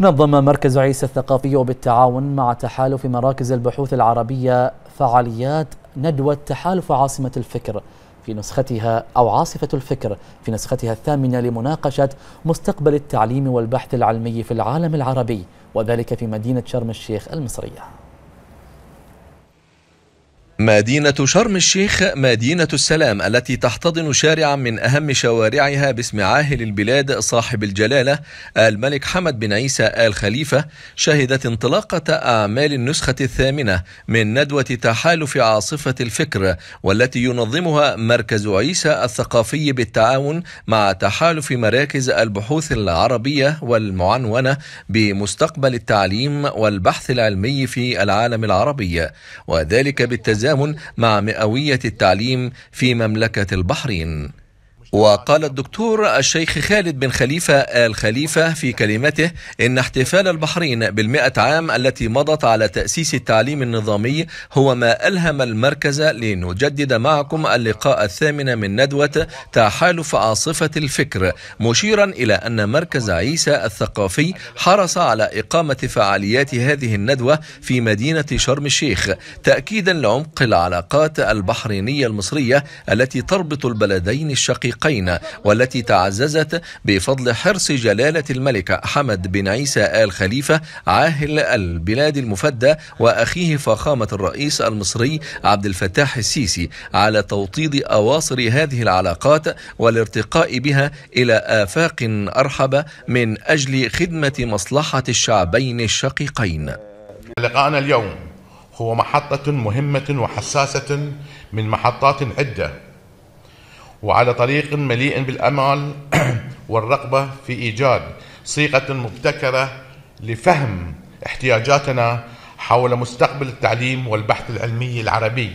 نظم مركز عيسى الثقافي وبالتعاون مع تحالف مراكز البحوث العربية فعاليات ندوة تحالف عاصمة الفكر في نسختها أو عاصفة الفكر في نسختها الثامنة لمناقشة مستقبل التعليم والبحث العلمي في العالم العربي وذلك في مدينة شرم الشيخ المصرية مدينة شرم الشيخ مدينة السلام التي تحتضن شارعا من أهم شوارعها باسم عاهل البلاد صاحب الجلالة الملك حمد بن عيسى آل خليفة شهدت انطلاقة أعمال النسخة الثامنة من ندوة تحالف عاصفة الفكر والتي ينظمها مركز عيسى الثقافي بالتعاون مع تحالف مراكز البحوث العربية والمعنونة بمستقبل التعليم والبحث العلمي في العالم العربي وذلك بالتزامن مع مئوية التعليم في مملكة البحرين وقال الدكتور الشيخ خالد بن خليفة آل خليفة في كلمته إن احتفال البحرين بالمئة عام التي مضت على تأسيس التعليم النظامي هو ما ألهم المركز لنجدد معكم اللقاء الثامن من ندوة تحالف عاصفة الفكر مشيرا إلى أن مركز عيسى الثقافي حرص على إقامة فعاليات هذه الندوة في مدينة شرم الشيخ تأكيدا لعمق العلاقات البحرينية المصرية التي تربط البلدين الشقيقين الفريقين والتي تعززت بفضل حرص جلالة الملك حمد بن عيسى آل خليفة عاهل البلاد المفدى وأخيه فخامة الرئيس المصري عبد الفتاح السيسي على توطيد أواصر هذه العلاقات والارتقاء بها إلى آفاق أرحب من أجل خدمة مصلحة الشعبين الشقيقين لقاءنا اليوم هو محطة مهمة وحساسة من محطات عدة وعلى طريق مليء بالأمل والرغبة في إيجاد صيغة مبتكرة لفهم احتياجاتنا حول مستقبل التعليم والبحث العلمي العربي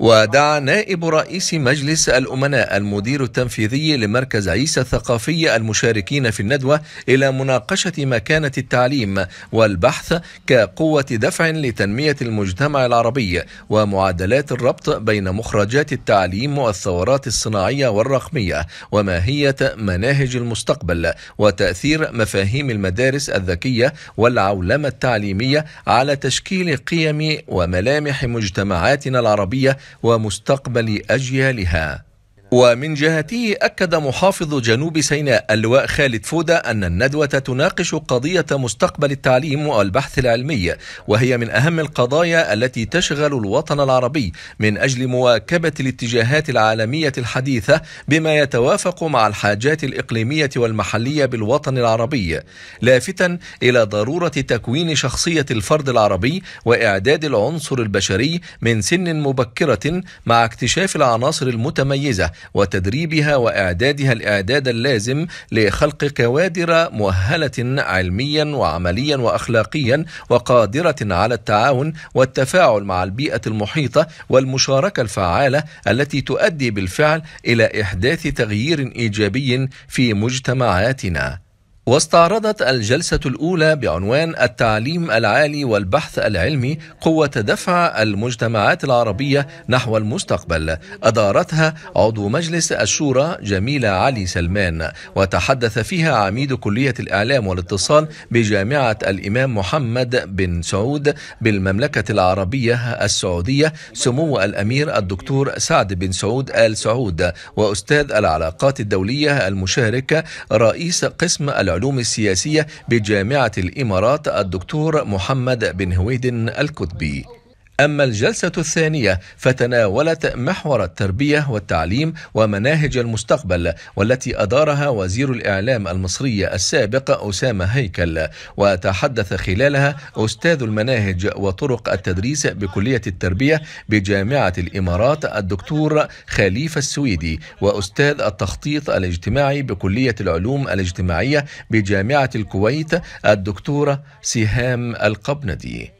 ودعا نائب رئيس مجلس الأمناء المدير التنفيذي لمركز عيسى الثقافي المشاركين في الندوة إلى مناقشة مكانة التعليم والبحث كقوة دفع لتنمية المجتمع العربي ومعادلات الربط بين مخرجات التعليم والثورات الصناعية والرقمية وماهية مناهج المستقبل وتأثير مفاهيم المدارس الذكية والعولمة التعليمية على تشكيل قيم وملامح مجتمعاتنا العربية ومستقبل اجيالها ومن جهته أكد محافظ جنوب سيناء اللواء خالد فودة أن الندوة تناقش قضية مستقبل التعليم والبحث العلمي وهي من أهم القضايا التي تشغل الوطن العربي من أجل مواكبة الاتجاهات العالمية الحديثة بما يتوافق مع الحاجات الإقليمية والمحلية بالوطن العربي لافتا إلى ضرورة تكوين شخصية الفرد العربي وإعداد العنصر البشري من سن مبكرة مع اكتشاف العناصر المتميزة وتدريبها وإعدادها الإعداد اللازم لخلق كوادر مؤهلة علميا وعمليا وأخلاقيا وقادرة على التعاون والتفاعل مع البيئة المحيطة والمشاركة الفعالة التي تؤدي بالفعل إلى إحداث تغيير إيجابي في مجتمعاتنا واستعرضت الجلسة الأولى بعنوان التعليم العالي والبحث العلمي قوة دفع المجتمعات العربية نحو المستقبل أدارتها عضو مجلس الشورى جميلة علي سلمان وتحدث فيها عميد كلية الإعلام والاتصال بجامعة الإمام محمد بن سعود بالمملكة العربية السعودية سمو الأمير الدكتور سعد بن سعود آل سعود وأستاذ العلاقات الدولية المشاركة رئيس قسم العلوم العلوم السياسية بجامعة الإمارات الدكتور محمد بن هويد الكتبي أما الجلسة الثانية فتناولت محور التربية والتعليم ومناهج المستقبل والتي أدارها وزير الإعلام المصري السابق أسامة هيكل وتحدث خلالها أستاذ المناهج وطرق التدريس بكلية التربية بجامعة الإمارات الدكتور خليفة السويدي وأستاذ التخطيط الاجتماعي بكلية العلوم الاجتماعية بجامعة الكويت الدكتورة سهام القبندي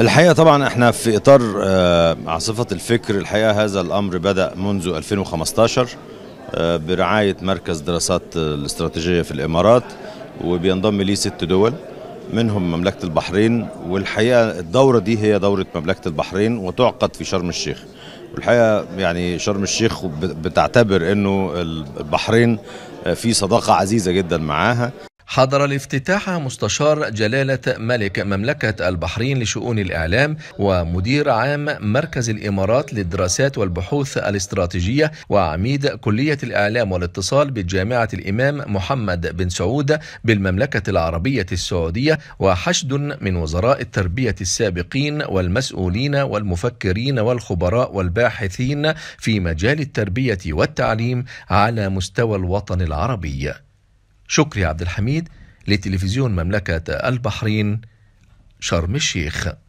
الحقيقة طبعا احنا في إطار آه، عاصفة الفكر الحقيقة هذا الأمر بدأ منذ 2015 آه، برعاية مركز دراسات الاستراتيجية في الإمارات وبينضم ليه ست دول منهم مملكة البحرين والحقيقة الدورة دي هي دورة مملكة البحرين وتعقد في شرم الشيخ والحقيقة يعني شرم الشيخ بتعتبر أنه البحرين آه، في صداقة عزيزة جدا معاها حضر الافتتاح مستشار جلالة ملك مملكة البحرين لشؤون الإعلام ومدير عام مركز الإمارات للدراسات والبحوث الاستراتيجية وعميد كلية الإعلام والاتصال بجامعة الإمام محمد بن سعود بالمملكة العربية السعودية وحشد من وزراء التربية السابقين والمسؤولين والمفكرين والخبراء والباحثين في مجال التربية والتعليم على مستوى الوطن العربي. شكري عبد الحميد لتلفزيون مملكة البحرين شرم الشيخ